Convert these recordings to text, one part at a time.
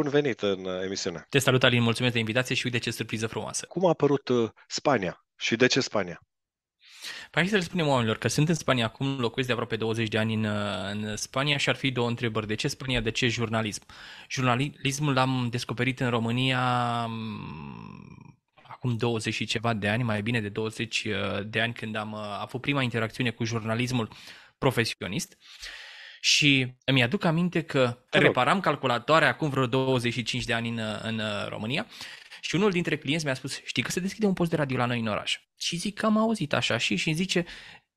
Bun venit în uh, emisiune! Te salut, Alin, mulțumesc de invitație și uite ce surpriză frumoasă! Cum a apărut uh, Spania și de ce Spania? Păi hai să le spunem oamenilor că sunt în Spania acum, locuiesc de aproape 20 de ani în, uh, în Spania și ar fi două întrebări. De ce Spania, de ce jurnalism? Jurnalismul l-am descoperit în România mm, acum 20 și ceva de ani, mai bine de 20 de ani, când am avut prima interacțiune cu jurnalismul profesionist. Uh, și îmi aduc aminte că Te reparam rog. calculatoare acum vreo 25 de ani în, în uh, România și unul dintre clienți mi-a spus, știi că se deschide un post de radio la noi în oraș. Și zic că am auzit așa și și zice,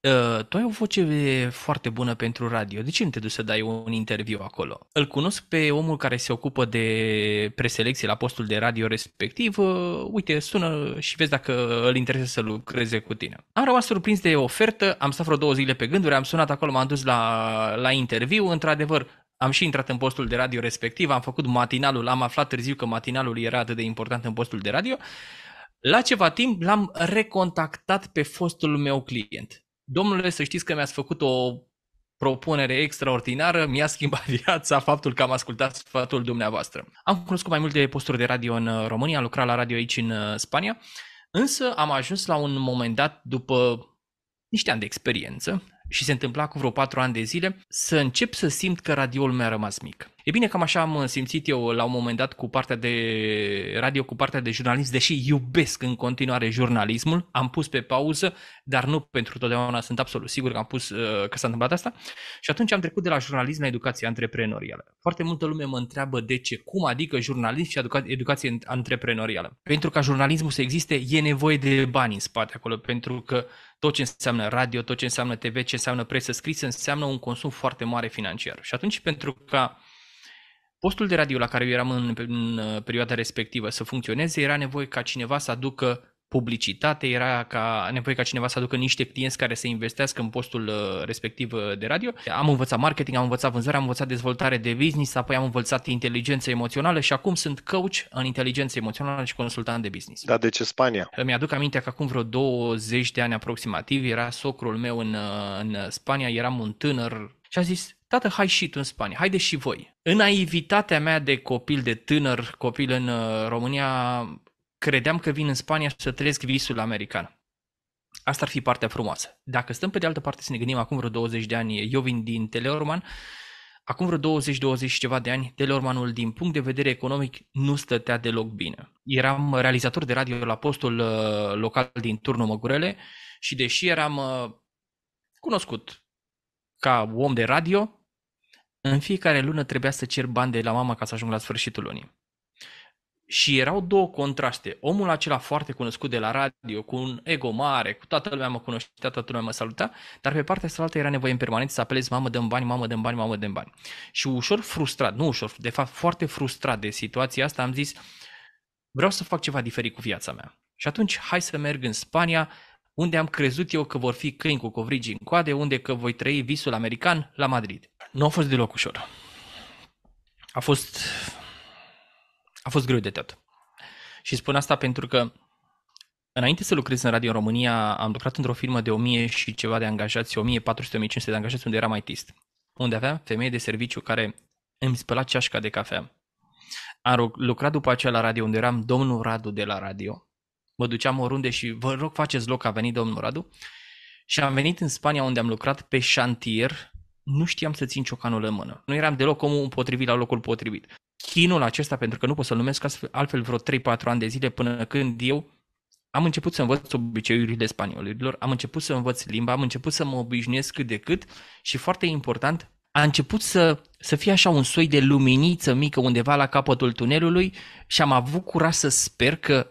Ă, tu ai o voce foarte bună pentru radio. De ce nu te duci să dai un interviu acolo? Îl cunosc pe omul care se ocupă de preselecție la postul de radio respectiv. Uh, uite, sună și vezi dacă îl interesează să lucreze cu tine. Am rămas surprins de ofertă, am stat vreo două zile pe gânduri, am sunat acolo, m-am dus la, la interviu. Într-adevăr, am și intrat în postul de radio respectiv, am făcut matinalul, am aflat târziu că matinalul era atât de important în postul de radio. La ceva timp l-am recontactat pe fostul meu client domnule, să știți că mi-ați făcut o propunere extraordinară, mi-a schimbat viața faptul că am ascultat sfatul dumneavoastră. Am cunoscut mai multe posturi de radio în uh, România, am lucrat la radio aici în uh, Spania, însă am ajuns la un moment dat, după niște ani de experiență, și se întâmpla cu vreo patru ani de zile, să încep să simt că radioul mi-a rămas mic. E bine, cam așa am uh, simțit eu la un moment dat cu partea de radio, cu partea de jurnalism, deși iubesc în continuare jurnalismul, am pus pe pauză, dar nu pentru totdeauna, sunt absolut sigur că am pus uh, că s-a întâmplat asta. Și atunci am trecut de la jurnalism la educație antreprenorială. Foarte multă lume mă întreabă de ce, cum adică jurnalism și educație antreprenorială. Pentru ca jurnalismul să existe, e nevoie de bani în spate acolo, pentru că tot ce înseamnă radio, tot ce înseamnă TV, ce înseamnă presă scrisă, înseamnă un consum foarte mare financiar. Și atunci, pentru ca Postul de radio la care eu eram în, în uh, perioada respectivă să funcționeze era nevoie ca cineva să aducă publicitate, era ca nevoie ca cineva să aducă niște clienți care să investească în postul uh, respectiv uh, de radio. Am învățat marketing, am învățat vânzare, am învățat dezvoltare de business, apoi am învățat inteligență emoțională și acum sunt coach în inteligență emoțională și consultant de business. Dar de deci ce Spania? Mi-aduc aminte că acum vreo 20 de ani aproximativ era socrul meu în, în Spania, eram un tânăr și a zis, tată, hai și tu în Spania, haide și voi. În naivitatea mea de copil, de tânăr copil în uh, România, credeam că vin în Spania să trăiesc visul american. Asta ar fi partea frumoasă. Dacă stăm pe de altă parte să ne gândim acum vreo 20 de ani, eu vin din Teleorman, acum vreo 20-20 și ceva de ani, Teleormanul din punct de vedere economic nu stătea deloc bine. Eram realizator de radio la postul uh, local din Turnul Măgurele și deși eram uh, cunoscut ca om de radio, în fiecare lună trebuia să cer bani de la mama ca să ajung la sfârșitul lunii. Și erau două contraste. Omul acela foarte cunoscut de la radio, cu un ego mare, cu toată lumea mă cunoștea, toată lumea mă saluta, dar pe partea cealaltă era nevoie în permanent să apelezi mamă dăm bani, mamă dăm bani, mamă dăm bani. Și ușor frustrat, nu ușor, de fapt foarte frustrat de situația asta, am zis vreau să fac ceva diferit cu viața mea. Și atunci hai să merg în Spania, unde am crezut eu că vor fi câini cu covrigi în coade, unde că voi trăi visul american la Madrid. Nu a fost deloc ușor. A fost, a fost greu de tot. Și spun asta pentru că Înainte să lucrez în radio în România, am lucrat într-o firmă de 1000 și ceva de angajați, 1400-1500 de angajați, unde eram ITist, unde aveam femeie de serviciu care îmi spăla ceașca de cafea. Am lucrat după aceea la radio, unde eram domnul Radu de la radio, mă duceam oriunde și vă rog faceți loc, a venit domnul Radu. Și am venit în Spania unde am lucrat pe șantier, nu știam să țin ciocanul în mână. Nu eram deloc omul potrivit la locul potrivit. Chinul acesta, pentru că nu pot să-l numesc altfel vreo 3-4 ani de zile până când eu am început să învăț obiceiurile spaniolilor, am început să învăț limba, am început să mă obișnuiesc cât de cât și foarte important, a început să, să fie așa un soi de luminiță mică undeva la capătul tunelului și am avut curaj să sper că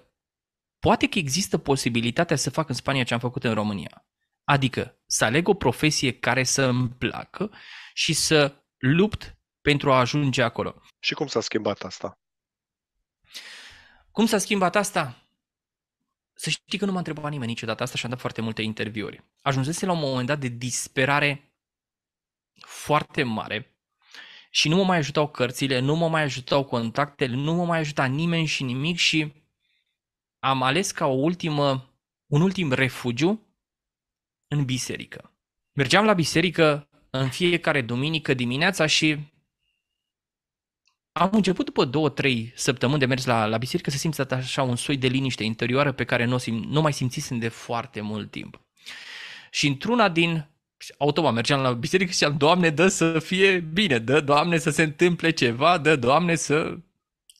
poate că există posibilitatea să fac în Spania ce am făcut în România. Adică să aleg o profesie care să îmi placă și să lupt pentru a ajunge acolo. Și cum s-a schimbat asta? Cum s-a schimbat asta? Să știi că nu m-a întrebat nimeni niciodată asta și am dat foarte multe interviuri. Ajunsese la un moment dat de disperare foarte mare și nu mă mai ajutau cărțile, nu mă mai ajutau contactele, nu mă mai ajuta nimeni și nimic și am ales ca o ultimă, un ultim refugiu în biserică. Mergeam la biserică în fiecare duminică dimineața și am început după două, trei săptămâni de mers la, la biserică să simți așa un soi de liniște interioară pe care nu, sim, nu mai simțisem de foarte mult timp. Și într-una din automat mergeam la biserică și am Doamne, dă să fie bine, dă Doamne să se întâmple ceva, dă Doamne să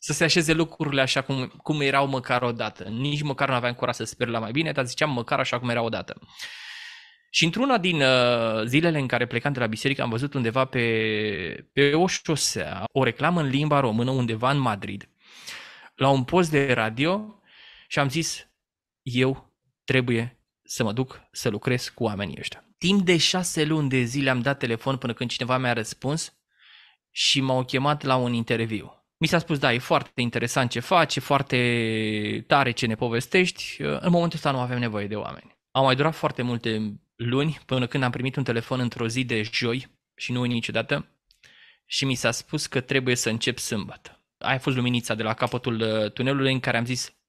să se așeze lucrurile așa cum, cum erau măcar odată. Nici măcar nu aveam curaj să sper la mai bine, dar ziceam măcar așa cum era odată. Și într-una din uh, zilele în care plecam de la biserică, am văzut undeva pe, pe o șosea o reclamă în limba română undeva în Madrid, la un post de radio și am zis, eu trebuie să mă duc să lucrez cu oamenii ăștia. Timp de șase luni de zile am dat telefon până când cineva mi-a răspuns și m-au chemat la un interviu. Mi s-a spus, da, e foarte interesant ce faci, e foarte tare ce ne povestești. În momentul ăsta nu avem nevoie de oameni. Au mai durat foarte multe luni până când am primit un telefon într-o zi de joi și nu niciodată și mi s-a spus că trebuie să încep sâmbătă. Aia a fost luminița de la capătul uh, tunelului în care am zis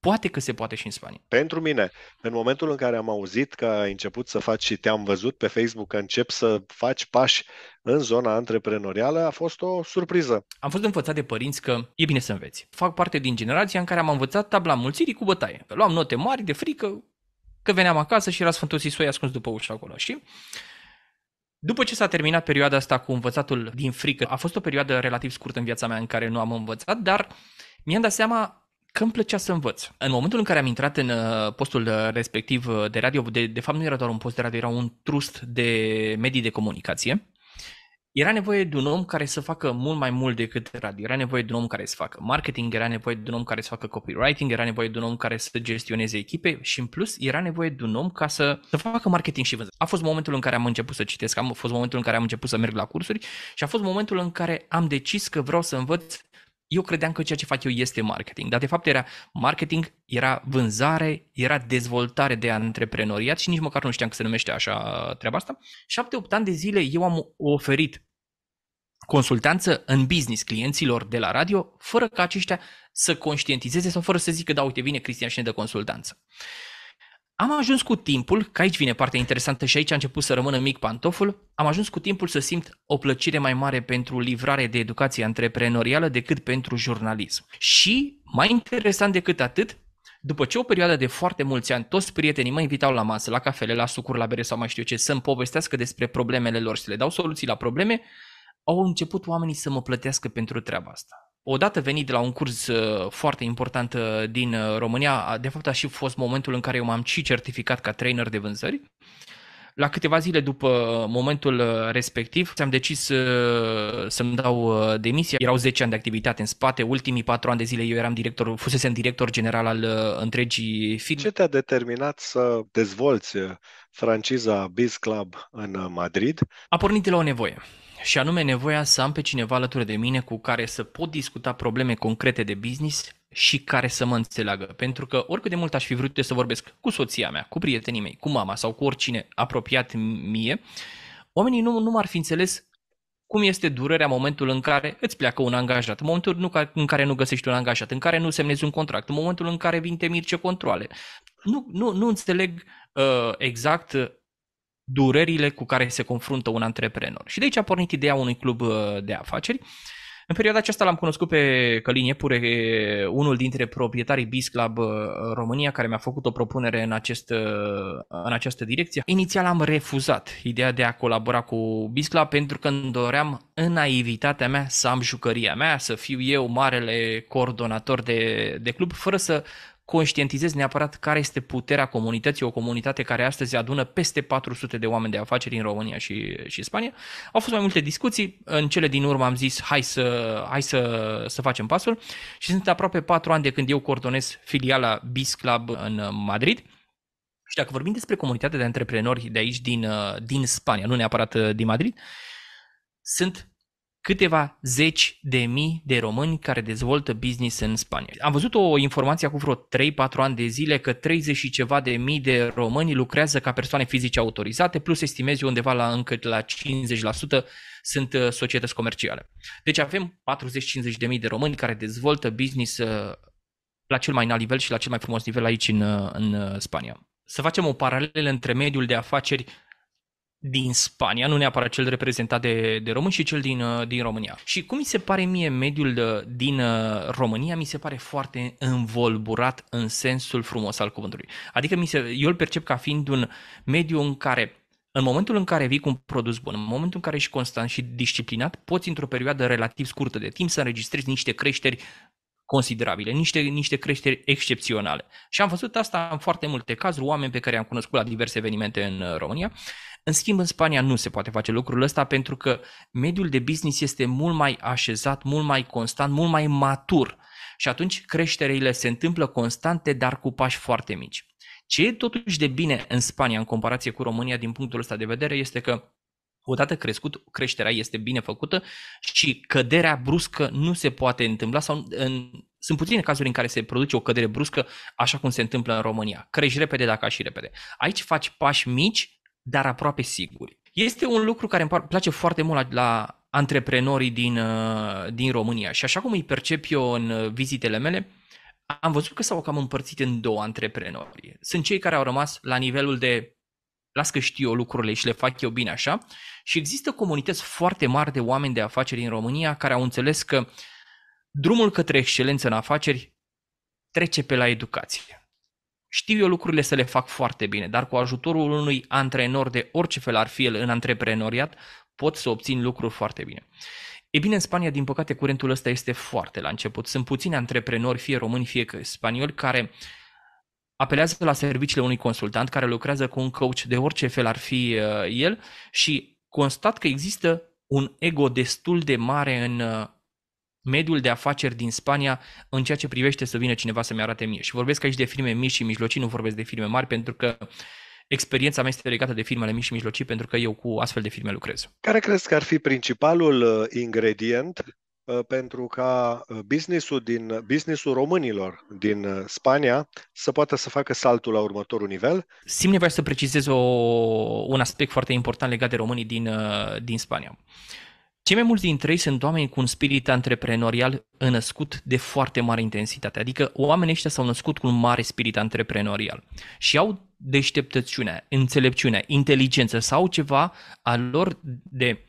Poate că se poate și în Spania. Pentru mine, în momentul în care am auzit că ai început să faci și te-am văzut pe Facebook că încep să faci pași în zona antreprenorială, a fost o surpriză. Am fost învățat de părinți că e bine să înveți. Fac parte din generația în care am învățat tabla mulțirii cu bătaie. Luam note mari de frică că veneam acasă și era Sfântul Sisoi ascuns după ușa acolo. Și după ce s-a terminat perioada asta cu învățatul din frică, a fost o perioadă relativ scurtă în viața mea în care nu am învățat, dar mi-am dat seama că îmi plăcea să învăț. În momentul în care am intrat în uh, postul uh, respectiv uh, de radio, de, de fapt nu era doar un post de radio, era un trust de medii de comunicație, era nevoie de un om care să facă mult mai mult decât radio. Era nevoie de un om care să facă marketing, era nevoie de un om care să facă copywriting, era nevoie de un om care să gestioneze echipe și în plus era nevoie de un om ca să, să facă marketing și vânzări. A fost momentul în care am început să citesc, a fost momentul în care am început să merg la cursuri și a fost momentul în care am decis că vreau să învăț eu credeam că ceea ce fac eu este marketing, dar de fapt era marketing, era vânzare, era dezvoltare de antreprenoriat și nici măcar nu știam că se numește așa treaba asta. 7-8 ani de zile eu am oferit consultanță în business clienților de la radio, fără ca aceștia să conștientizeze sau fără să zică, da, uite, vine Cristian și ne dă consultanță. Uh, am ajuns cu timpul, că aici vine partea interesantă și aici a început să rămână mic pantoful, am ajuns cu timpul să simt o plăcere mai mare pentru livrare de educație antreprenorială decât pentru jurnalism. Și, mai interesant decât atât, după ce o perioadă de foarte mulți ani, toți prietenii mă invitau la masă, la cafele, la sucuri, la bere sau mai știu ce, să-mi povestească despre problemele lor și le dau soluții la probleme, au început oamenii să mă plătească pentru treaba asta odată venit de la un curs uh, foarte important uh, din uh, România, de fapt a și fost momentul în care eu m-am și certificat ca trainer de vânzări, la câteva zile după momentul respectiv, am decis să-mi dau demisia. Erau 10 ani de activitate în spate, ultimii 4 ani de zile eu eram director, fusesem director general al întregii firme. Ce te-a determinat să dezvolți franciza Biz Club în Madrid? A pornit de la o nevoie și anume nevoia să am pe cineva alături de mine cu care să pot discuta probleme concrete de business și care să mă înțeleagă. Pentru că oricât de mult aș fi vrut să vorbesc cu soția mea, cu prietenii mei, cu mama sau cu oricine apropiat mie, oamenii nu, nu m-ar fi înțeles cum este durerea momentul în care îți pleacă un angajat, momentul nu, în care nu găsești un angajat, în care nu semnezi un contract, momentul în care vin temiri ce controle. Nu, nu, nu înțeleg uh, exact durerile cu care se confruntă un antreprenor. Și de aici a pornit ideea unui club uh, de afaceri. În perioada aceasta l-am cunoscut pe Călin Iepure, uh, unul dintre proprietarii Biz Club uh, România, care mi-a făcut o propunere în, acest, în această direcție. Inițial am refuzat ideea de a colabora cu Biz Club pentru că îmi doream în naivitatea mea să am jucăria mea, să fiu eu marele coordonator de, de club, fără să conștientizezi neapărat care este puterea comunității, o comunitate care astăzi adună peste 400 de oameni de afaceri în România și, și Spania. Au fost mai multe discuții, în cele din urmă am zis hai să, hai să, să facem pasul și sunt aproape 4 ani de când eu coordonez filiala BIS Club în Madrid. Și dacă vorbim despre comunitatea de antreprenori de aici, din, din Spania, nu neapărat din Madrid, sunt câteva zeci de mii de români care dezvoltă business în Spania. Am văzut o informație acum vreo 3-4 ani de zile că 30 și ceva de mii de români lucrează ca persoane fizice autorizate, plus estimezi undeva la încă la 50% sunt uh, societăți comerciale. Deci avem 40-50 de mii de români care dezvoltă business uh, la cel mai înalt nivel și la cel mai frumos nivel aici în, uh, în Spania. Să facem o paralelă între mediul de afaceri din Spania, nu neapărat cel reprezentat de, de român și cel din, uh, din România. Și cum mi se pare mie mediul uh, din uh, România, mi se pare foarte învolburat în sensul frumos al cuvântului. Adică mi se, eu îl percep ca fiind un mediu în care în momentul în care vii cu un produs bun, în momentul în care ești constant și disciplinat, poți într-o perioadă relativ scurtă de timp să înregistrezi niște creșteri considerabile, niște, niște creșteri excepționale. Și am văzut asta în foarte multe cazuri, oameni pe care am cunoscut la diverse evenimente în uh, România. În schimb, în Spania nu se poate face lucrul ăsta pentru că mediul de business este mult mai așezat, mult mai constant, mult mai matur. Și atunci creșterile se întâmplă constante, dar cu pași foarte mici. Ce e totuși de bine în Spania în comparație cu România din punctul ăsta de vedere este că odată crescut, creșterea este bine făcută și căderea bruscă nu se poate întâmpla sau în, sunt puține cazuri în care se produce o cădere bruscă așa cum se întâmplă în România. Crești repede dacă și repede. Aici faci pași mici, dar aproape siguri. Este un lucru care îmi place foarte mult la, la antreprenorii din, uh, din România și așa cum îi percep eu în uh, vizitele mele, am văzut că s-au cam împărțit în două antreprenori. Sunt cei care au rămas la nivelul de las că știu eu lucrurile și le fac eu bine așa. Și există comunități foarte mari de oameni de afaceri în România care au înțeles că drumul către excelență în afaceri trece pe la educație. Știu eu lucrurile să le fac foarte bine, dar cu ajutorul unui antrenor de orice fel ar fi el în antreprenoriat, pot să obțin lucruri foarte bine. E bine, în Spania, din păcate, curentul ăsta este foarte la început. Sunt puțini antreprenori, fie români, fie spanioli, care apelează la serviciile unui consultant care lucrează cu un coach de orice fel ar fi uh, el și constat că există un ego destul de mare în uh, mediul de afaceri din Spania în ceea ce privește să vină cineva să-mi arate mie. Și vorbesc aici de firme mici și mijlocii, nu vorbesc de firme mari, pentru că experiența mea este legată de firmele mici și mijlocii, pentru că eu cu astfel de firme lucrez. Care crezi că ar fi principalul uh, ingredient Ă, pentru ca ă, businessul, din, businessul românilor din ă, Spania să poată să facă saltul la următorul nivel. Simt nevoia să precizez o, un aspect foarte important legat de românii din, din Spania. Cei mai mulți dintre ei sunt oameni cu un spirit antreprenorial născut de foarte mare intensitate, adică oamenii ăștia s-au născut cu un mare spirit antreprenorial și au deșteptăciunea, înțelepciunea, inteligență sau ceva al lor de uh,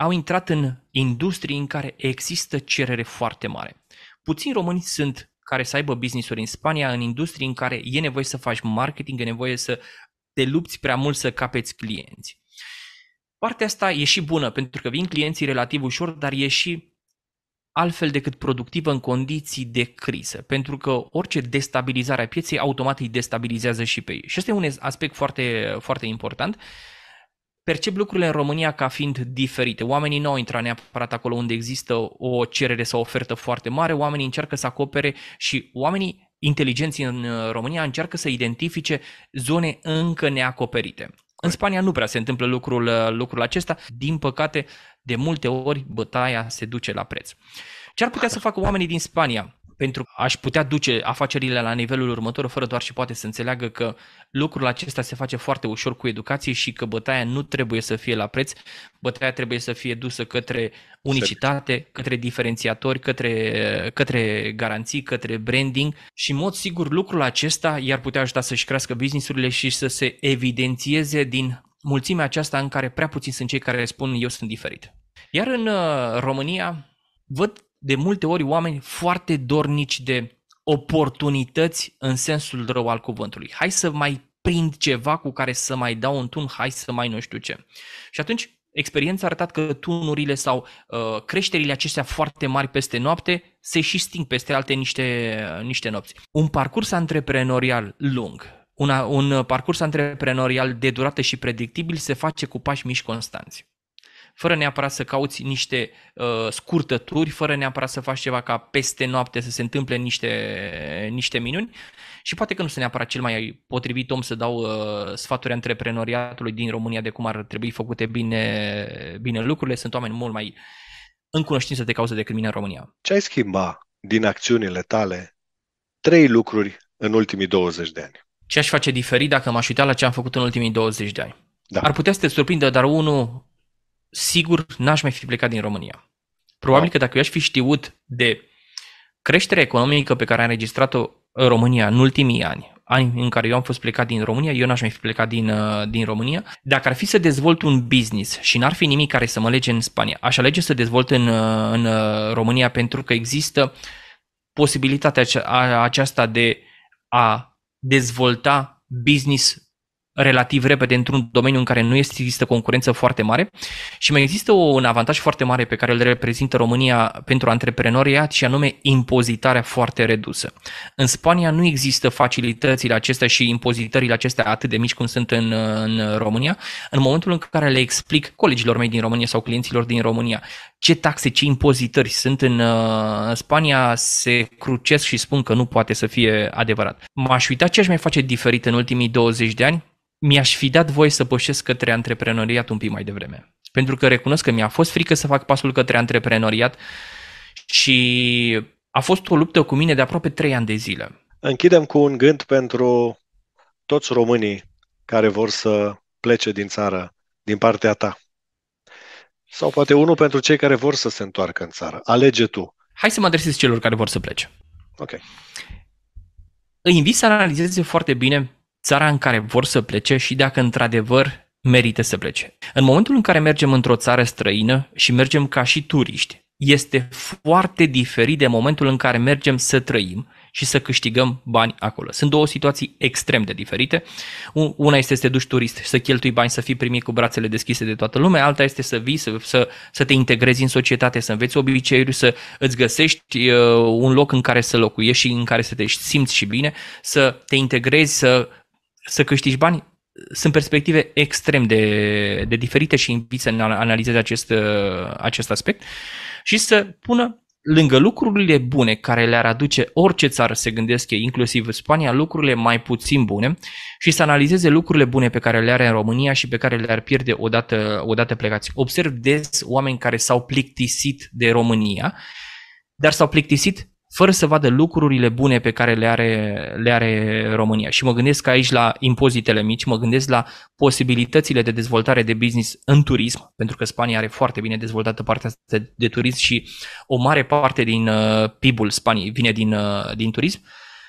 au intrat în industrii în care există cerere foarte mare. Puțini români sunt care să aibă business-uri în Spania, în industrii în care e nevoie să faci marketing, e nevoie să te lupți prea mult să capeți clienți. Partea asta e și bună, pentru că vin clienții relativ ușor, dar e și altfel decât productivă în condiții de criză, pentru că orice destabilizare a pieței automat îi destabilizează și pe ei. Și asta e un aspect foarte, foarte important. Uh, percep lucrurile în România ca fiind diferite. Oamenii nu au intrat neapărat acolo unde există o cerere sau ofertă foarte mare, oamenii încearcă să acopere și oamenii inteligenții în uh, România încearcă să identifice zone încă neacoperite. În Spania nu prea se întâmplă lucrul, uh, lucrul acesta, din păcate, de multe ori bătaia se duce la preț. Ce ar putea să facă oamenii din Spania? pentru a-și putea duce afacerile la nivelul următor, fără doar și poate să înțeleagă că lucrul acesta se face foarte ușor cu educație și că bătaia nu trebuie să fie la preț, bătaia trebuie să fie dusă către unicitate, către diferențiatori, către, către garanții, către branding și în mod sigur lucrul acesta i-ar putea ajuta să-și crească businessurile și să se evidențieze din mulțimea aceasta în care prea puțin sunt cei care spun eu sunt diferit. Iar în uh, România văd de multe ori oameni foarte dornici de oportunități în sensul rău al cuvântului. Hai să mai prind ceva cu care să mai dau un tun, hai să mai nu știu ce. Și atunci experiența a arătat că tunurile sau uh, creșterile acestea foarte mari peste noapte se și sting peste alte niște, niște nopți. Un parcurs antreprenorial lung, una, un parcurs antreprenorial de durată și predictibil se face cu pași mici constanți fără neapărat să cauți niște uh, scurtături, fără neapărat să faci ceva ca peste noapte să se întâmple niște, niște minuni. Și poate că nu sunt neapărat cel mai potrivit om să dau uh, sfaturi antreprenoriatului din România de cum ar trebui făcute bine, bine lucrurile. Sunt oameni mult mai în cunoștință de cauză decât mine în România. Ce ai schimba din acțiunile tale trei lucruri în ultimii 20 de ani? Ce aș face diferit dacă m-aș uita la ce am făcut în ultimii 20 de ani? Da. Ar putea să te surprindă, dar unul sigur n-aș mai fi plecat din România. Probabil wow. că dacă eu aș fi știut de creșterea economică pe care a înregistrat-o România în ultimii ani, ani în care eu am fost plecat din România, eu n-aș mai fi plecat din, uh, din România, dacă ar fi să dezvolt un business și n-ar fi nimic care să mă lege în Spania, aș alege să dezvolt în, uh, în uh, România pentru că există posibilitatea aceasta de a dezvolta business relativ repede într-un domeniu în care nu există concurență foarte mare și mai există un avantaj foarte mare pe care îl reprezintă România pentru antreprenoriat și anume impozitarea foarte redusă. În Spania nu există facilitățile acestea și impozitările acestea atât de mici cum sunt în, în România. În momentul în care le explic colegilor mei din România sau clienților din România ce taxe, ce impozitări sunt în uh, Spania, se crucesc și spun că nu poate să fie adevărat. M-aș uita ce aș mai face diferit în ultimii 20 de ani, mi-aș fi dat voie să pășesc către antreprenoriat un pic mai devreme. Pentru că recunosc că mi-a fost frică să fac pasul către antreprenoriat și a fost o luptă cu mine de aproape 3 ani de zile. Închidem cu un gând pentru toți românii care vor să plece din țară, din partea ta. Sau poate unul pentru cei care vor să se întoarcă în țară. Alege tu. Hai să mă adresez celor care vor să plece. Ok. Îi invit să analizeze foarte bine țara în care vor să plece și dacă într-adevăr merită să plece. În momentul în care mergem într-o țară străină și mergem ca și turiști, este foarte diferit de momentul în care mergem să trăim și să câștigăm bani acolo. Sunt două situații extrem de diferite. Una este să te duci turist, să cheltui bani, să fii primit cu brațele deschise de toată lumea, alta este să vii, să, să, să te integrezi în societate, să înveți obiceiuri, să îți găsești uh, un loc în care să locuiești și în care să te simți și bine, să te integrezi, să să câștigi bani, sunt perspective extrem de, de diferite și invit să analizezi acest, uh, acest aspect și să pună lângă lucrurile bune care le-ar aduce orice țară se gândesc ei, inclusiv Spania, lucrurile mai puțin bune și să analizeze lucrurile bune pe care le are în România și pe care le-ar pierde odată, odată plecați. Observ des oameni care s-au plictisit de România, dar s-au plictisit fără să vadă lucrurile bune pe care le are, le are România. Și mă gândesc aici la impozitele mici, mă gândesc la posibilitățile de dezvoltare de business în turism, pentru că Spania are foarte bine dezvoltată partea de, de turism și o mare parte din uh, PIB-ul Spaniei vine din, uh, din turism.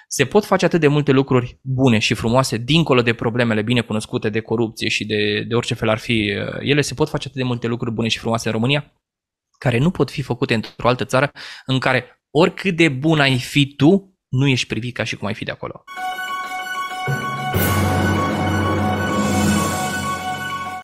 Se pot face atât de multe lucruri bune și frumoase, dincolo de problemele bine cunoscute de corupție și de, de orice fel ar fi uh, ele, se pot face atât de multe lucruri bune și frumoase în România care nu pot fi făcute într-o altă țară în care oricât de bun ai fi tu, nu ești privit ca și cum ai fi de acolo.